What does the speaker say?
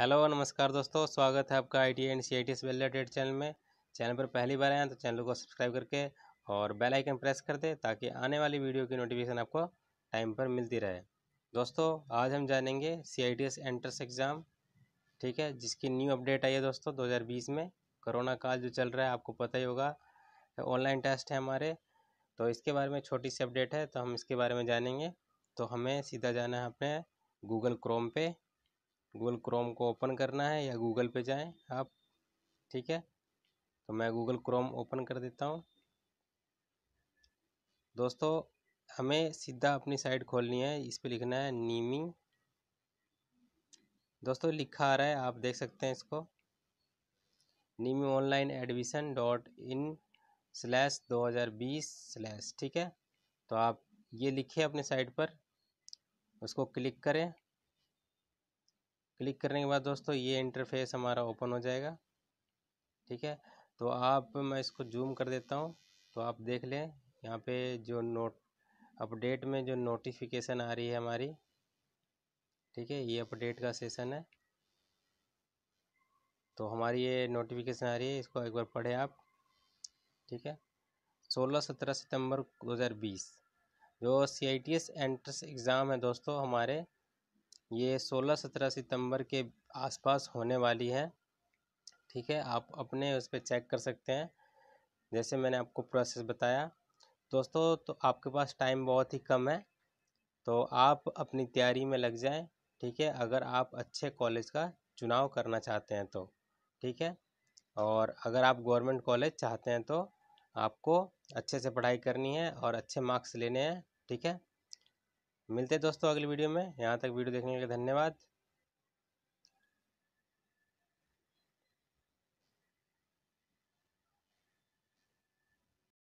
hello नमस्कार दोस्तों स्वागत है आपका I T and C I T S related channel में चैनल पर पहली बार आए हैं तो चैनल को सब्सक्राइब करके और बेल आइकन प्रेस कर दें ताकि आने वाली वीडियो की नोटिफिकेशन आपको टाइम पर मिलती रहे दोस्तों आज हम जानेंगे C I T S entrance exam ठीक है जिसकी न्यू अपडेट आई है दोस्तों दो हज़ार बीस में कोरोना काल जो चल रहा है आपको पता ही होगा ऑनलाइन टेस्ट है हमारे तो इसके बारे में छोटी सी अपडेट है तो हम इसके बारे में जानेंगे तो हमें सीधा जाना है अपने गूगल क्रोम पे गूगल क्रोम को ओपन करना है या गूगल पे जाएं आप ठीक है तो मैं गूगल क्रोम ओपन कर देता हूँ दोस्तों हमें सीधा अपनी साइट खोलनी है इस पर लिखना है नीमी दोस्तों लिखा आ रहा है आप देख सकते हैं इसको NIMI online admission dot in slash दो हज़ार बीस स्लैश ठीक है तो आप ये लिखिए अपने साइट पर उसको क्लिक करें क्लिक करने के बाद दोस्तों ये इंटरफेस हमारा ओपन हो जाएगा ठीक है तो आप मैं इसको जूम कर देता हूँ तो आप देख लें यहाँ पे जो नोट अपडेट में जो नोटिफिकेशन आ रही है हमारी ठीक है ये अपडेट का सेशन है तो हमारी ये नोटिफिकेशन आ रही है इसको एक बार पढ़ें आप ठीक है सोलह सत्रह सितंबर 2020 जो C I T S entrance exam है दोस्तों हमारे ये सोलह सत्रह सितंबर के आसपास होने वाली है ठीक है आप अपने उस पर चेक कर सकते हैं जैसे मैंने आपको प्रोसेस बताया दोस्तों तो आपके पास टाइम बहुत ही कम है तो आप अपनी तैयारी में लग जाएं ठीक है अगर आप अच्छे कॉलेज का चुनाव करना चाहते हैं तो ठीक है और अगर आप गवर्नमेंट कॉलेज चाहते हैं तो आपको अच्छे से पढ़ाई करनी है और अच्छे मार्क्स लेने हैं ठीक है मिलते हैं दोस्तों अगली वीडियो में यहाँ तक वीडियो देखने के लिए धन्यवाद